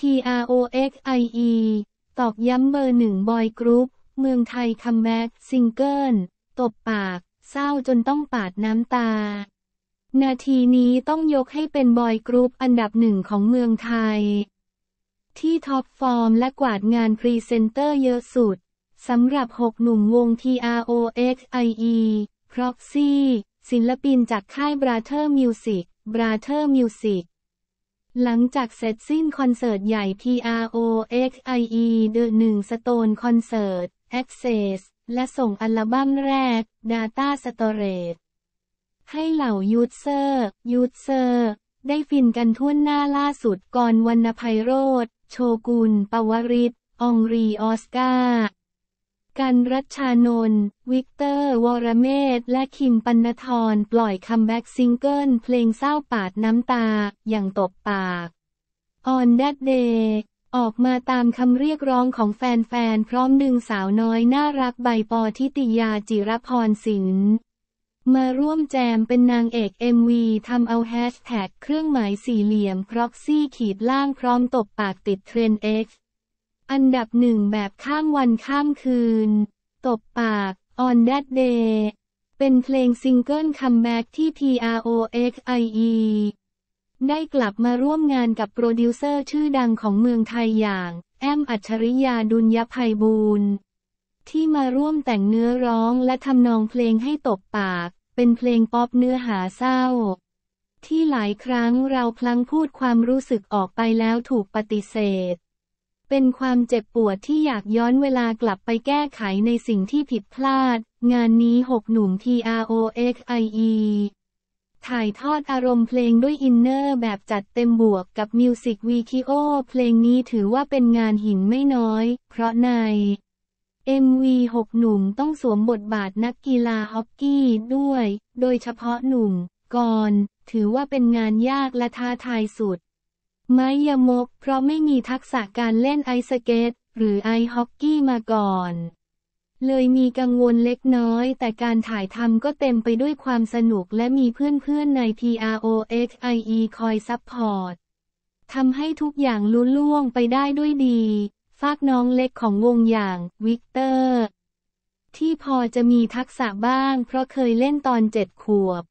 TROXIE ตอกย้ำเบอร์หนึ่งบอยกรุ๊ปเมืองไทยคัมแบ็กซิงเกิลตบปาก เศร้าจนต้องปาดน้ำตา นาทีนี้ต้องยกให้เป็นบอยกรุ๊ปอันดับหนึ่งของเมืองไทย ที่ท็อปฟอร์มและกวาดงานพรีเซนเตอร์เยอะสุดสำหรับหกหนุ่มวง TROXIE Proxy ศิลปินจากค่าย Brother Music Brother Music หลังจากเสร็จสิ้นคอนเสิร์ตใหญ่ PROXIE The 1 Stone Concert Access และส่งอัลบั้มแรก Data Storage ให้เหล่ายูทเซอร์ ยูทเซอร์ ได้ฟินกันทั่วหน้าล่าสุดก่อนวันนภัยโรธโชกุลปวริตองรีออสการ์กันรัชานนท์วิกเตอร์วรเมศและคิมปันนทรปล่อยคัมแบ็กซิงเกิลเพลงเศร้าปาดน้ำตา อย่างตบปาก On That Day ออกมาตามคำเรียกร้องของแฟนๆพร้อมดึงสาวน้อยน่ารักใบปอทิติยาจิรพรศิลป์มาร่วมแจมเป็นนางเอก MV ทำเอาแฮชแท็กเครื่องหมายสี่เหลี่ยมอกซี่ขีดล่างพร้อมตบปากติดเทรนด์ X อันดับหนึ่งแบบข้ามวันข้ามคืน ตบปาก On That Day เป็นเพลงซิงเกิลคัมแบ็กที่ PROXIE ได้กลับมาร่วมงานกับโปรดิวเซอร์ชื่อดังของเมืองไทยอย่าง แอม อัจฉริยาดุลยภัยบูรณ์ ที่มาร่วมแต่งเนื้อร้องและทำนองเพลงให้ตบปาก เป็นเพลงป๊อปเนื้อหาเศร้า ที่หลายครั้งเราพลังพูดความรู้สึกออกไปแล้วถูกปฏิเสธเป็นความเจ็บปวดที่อยากย้อนเวลากลับไปแก้ไขในสิ่งที่ผิดพลาด งานนี้หกหนุ่ม TROXIE ถ่ายทอดอารมณ์เพลงด้วยอินเนอร์แบบจัดเต็มบวกกับมิวสิกวีคิโอเพลงนี้ถือว่าเป็นงานหินไม่น้อย เพราะใน MV 6 หนุ่มต้องสวมบทบาทนักกีฬาฮอกกี้ด้วย โดยเฉพาะหนุ่มกอน ถือว่าเป็นงานยากและท้าทายสุดไม้ยมก เพราะไม่มีทักษะการเล่นไอสเกต หรือไอฮอกกี้มาก่อน เลยมีกังวลเล็กน้อยแต่การถ่ายทำก็เต็มไปด้วยความสนุกและมีเพื่อนๆใน PROXIE คอยซัพพอร์ตทำให้ทุกอย่างลุล่วงไปได้ด้วยดี ฝากน้องเล็กของวงอย่างวิกเตอร์ ที่พอจะมีทักษะบ้างเพราะเคยเล่นตอนเจ็ดขวบ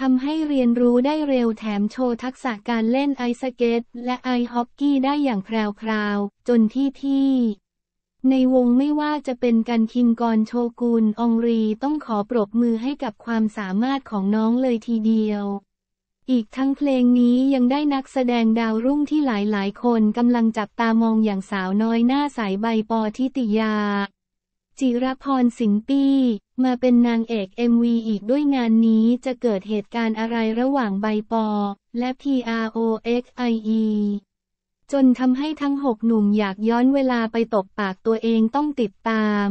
ทำให้เรียนรู้ได้เร็วแถมโชว์ทักษะการเล่นไอสเกตและไอฮอกกี้ได้อย่างแพรวๆจนที่ที่ ในวงไม่ว่าจะเป็นกันคิงกรโชกุนองรีต้องขอปรบมือให้กับความสามารถของน้องเลยทีเดียว อีกทั้งเพลงนี้ยังได้นักแสดงดาวรุ่งที่หลาย ๆ คนกำลังจับตามองอย่างสาวน้อยหน้าสายใบปอทิติยาจิรพรสิงปี้ มาเป็นนางเอก MV อีกด้วยงานนี้จะเกิดเหตุการณ์อะไรระหว่างใบปอและ PROXIE จนทำให้ทั้งหกหนุ่มอยากย้อนเวลาไปตบปากตัวเองต้องติดตาม